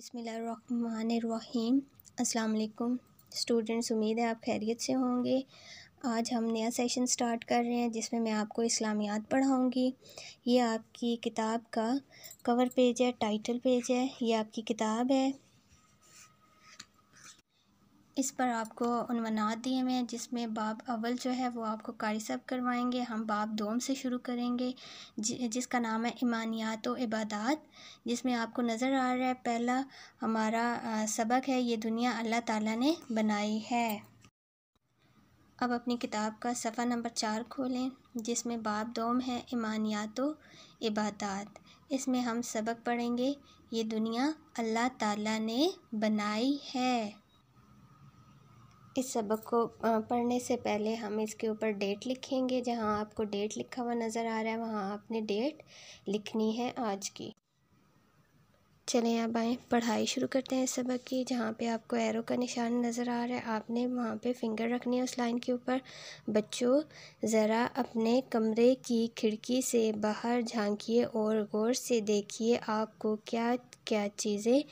बिसमीम अल्लाम स्टूडेंट्स उम्मीद है आप खैरियत से होंगे आज हम नया सेशन स्टार्ट कर रहे हैं जिसमें मैं आपको इस्लामियात पढ़ाऊँगी ये आपकी किताब का कवर पेज है टाइटल पेज है ये आपकी किताब है इस पर आपको उनवानात दिए हुए हैं जिसमें बाब अव्वल जो है वो आपको कारी सब करवाएंगे हम बाब दोम से शुरू करेंगे जि, जिसका नाम है ईमानियात व इबादत जिसमें आपको नज़र आ रहा है पहला हमारा आ, सबक है ये दुनिया अल्लाह ताला ने बनाई है अब अपनी किताब का सफ़ा नंबर चार खोलें जिसमें बाब दोम है ईमानियात व इबादत इसमें हम सबक पढ़ेंगे ये दुनिया अल्लाह ताला ने बनाई है इस सबक को पढ़ने से पहले हम इसके ऊपर डेट लिखेंगे जहाँ आपको डेट लिखा हुआ नज़र आ रहा है वहाँ आपने डेट लिखनी है आज की चलें अब आएँ पढ़ाई शुरू करते हैं इस सबक की जहाँ पे आपको एरो का निशान नज़र आ रहा है आपने वहाँ पे फिंगर रखनी है उस लाइन के ऊपर बच्चों ज़रा अपने कमरे की खिड़की से बाहर झांकिए और गौर से देखिए आपको क्या क्या चीज़ें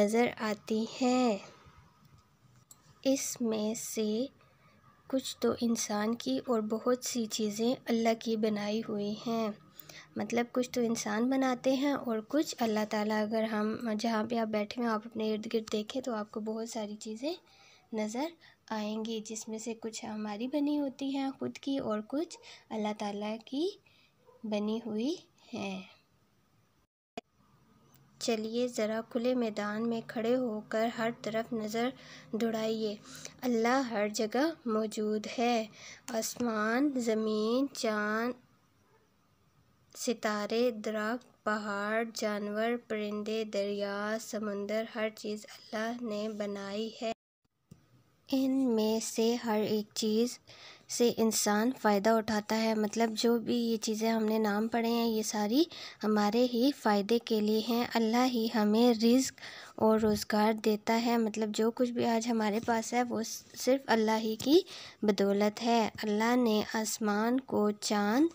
नज़र आती हैं इसमें से कुछ तो इंसान की और बहुत सी चीज़ें अल्लाह की बनाई हुई हैं मतलब कुछ तो इंसान बनाते हैं और कुछ अल्लाह ताला अगर हम जहाँ पे आप बैठे हैं आप अपने इर्द गिर्द देखें तो आपको बहुत सारी चीज़ें नज़र आएंगी जिसमें से कुछ हमारी बनी होती हैं ख़ुद की और कुछ अल्लाह ताला की बनी हुई हैं चलिए ज़रा खुले मैदान में खड़े होकर हर तरफ नज़र दौड़ाइए अल्लाह हर जगह मौजूद है आसमान ज़मीन चाँद सितारे दरख्त पहाड़ जानवर परिंदे दरिया समंदर हर चीज़ अल्लाह ने बनाई है इन में से हर एक चीज़ से इंसान फ़ायदा उठाता है मतलब जो भी ये चीज़ें हमने नाम पढ़े हैं ये सारी हमारे ही फ़ायदे के लिए हैं अल्लाह ही हमें रिज्क और रोज़गार देता है मतलब जो कुछ भी आज हमारे पास है वो सिर्फ अल्लाह ही की बदौलत है अल्लाह ने आसमान को चाँद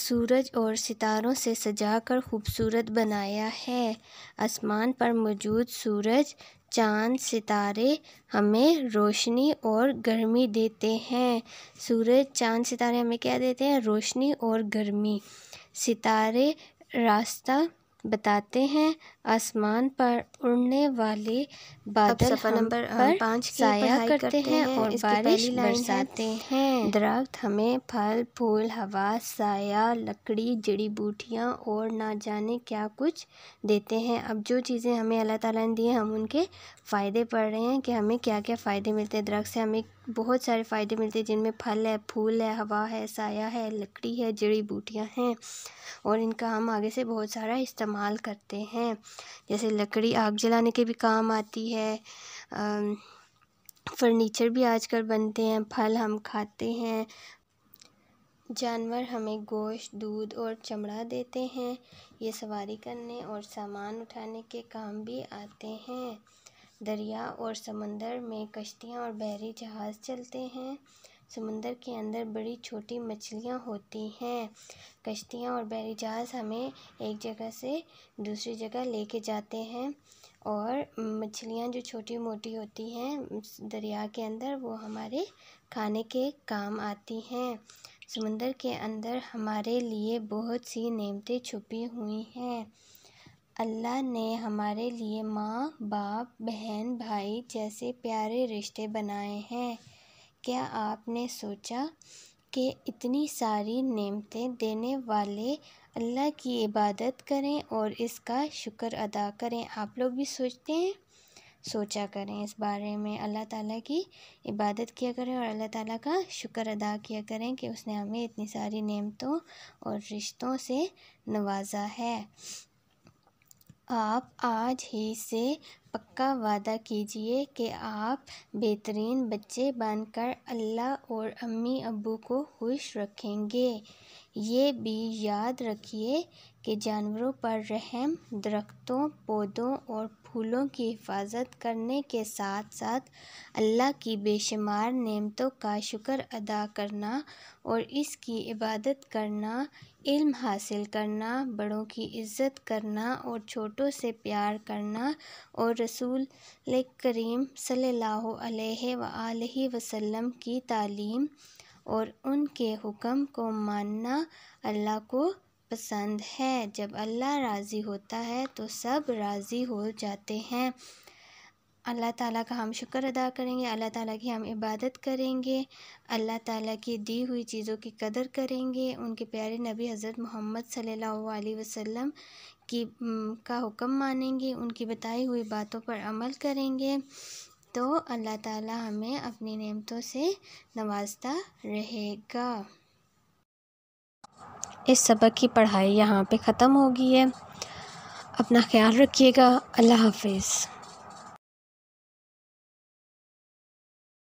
सूरज और सितारों से सजाकर खूबसूरत बनाया है आसमान पर मौजूद सूरज चाँद सितारे हमें रोशनी और गर्मी देते हैं सूरज चाँद सितारे हमें क्या देते हैं रोशनी और गर्मी सितारे रास्ता बताते हैं आसमान पर उड़ने वाले बादल हम नंबर पर पाँच साया करते, करते हैं और बारिश बरसाते हैं दरख्त हमें फल फूल हवा साया लकड़ी जड़ी बूटियाँ और ना जाने क्या कुछ देते हैं अब जो चीज़ें हमें अल्लाह ताला ने दी हैं हम उनके फ़ायदे पढ़ रहे हैं कि हमें क्या क्या फ़ायदे मिलते हैं दरख्त से हमें बहुत सारे फ़ायदे मिलते हैं जिनमें फल है फूल है हवा है साया है लकड़ी है जड़ी बूटियाँ हैं और इनका हम आगे से बहुत सारा इस्तेमाल इस्तेमाल करते हैं जैसे लकड़ी आग जलाने के भी काम आती है फर्नीचर भी आजकल बनते हैं फल हम खाते हैं जानवर हमें गोश्त दूध और चमड़ा देते हैं ये सवारी करने और सामान उठाने के काम भी आते हैं दरिया और समंदर में कश्तियाँ और बहरी जहाज़ चलते हैं समुंदर के अंदर बड़ी छोटी मछलियाँ होती हैं कश्तियाँ और बैरी जहाज़ हमें एक जगह से दूसरी जगह लेके जाते हैं और मछलियाँ जो छोटी मोटी होती हैं दरिया के अंदर वो हमारे खाने के काम आती हैं समुंदर के अंदर हमारे लिए बहुत सी नेमतें छुपी हुई हैं अल्लाह ने हमारे लिए माँ बाप बहन भाई जैसे प्यारे रिश्ते बनाए हैं क्या आपने सोचा कि इतनी सारी नेमतें देने वाले अल्लाह की इबादत करें और इसका शुक्र अदा करें आप लोग भी सोचते हैं सोचा करें इस बारे में अल्लाह ताला की इबादत किया करें और अल्लाह ताला का शुक्र अदा किया करें कि उसने हमें इतनी सारी नेमतों और रिश्तों से नवाजा है आप आज ही से पक्का वादा कीजिए कि आप बेहतरीन बच्चे बनकर अल्लाह और अम्मी अबू को खुश रखेंगे ये भी याद रखिए कि जानवरों पर रहम दरख्तों पौधों और फूलों की हिफाज़त करने के साथ साथ अल्लाह की बेशुमार नेमतों का शुक्र अदा करना और इसकी इबादत करना इल्म हासिल करना बड़ों की इज़्ज़त करना और छोटों से प्यार करना और रसूल करीम सल्लल्लाहु अलैहि वसल्लम की तालीम और उनके हुक्म को मानना अल्लाह को पसंद है जब अल्लाह राज़ी होता है तो सब राज़ी हो जाते हैं अल्लाह ताला का हम शुक्र अदा करेंगे अल्लाह ताला की हम इबादत करेंगे अल्लाह ताला की दी हुई चीज़ों की कदर करेंगे उनके प्यारे नबी हज़रत मोहम्मद सल्लल्लाहु अलैहि वसल्लम की का हुक्म मानेंगे उनकी बताई हुई बातों पर अमल करेंगे तो अल्लाह ताला हमें अपनी नेमतों से नवाजता रहेगा इस सबक की पढ़ाई यहाँ पे ख़त्म होगी है अपना ख्याल रखिएगा अल्लाह हाफिज़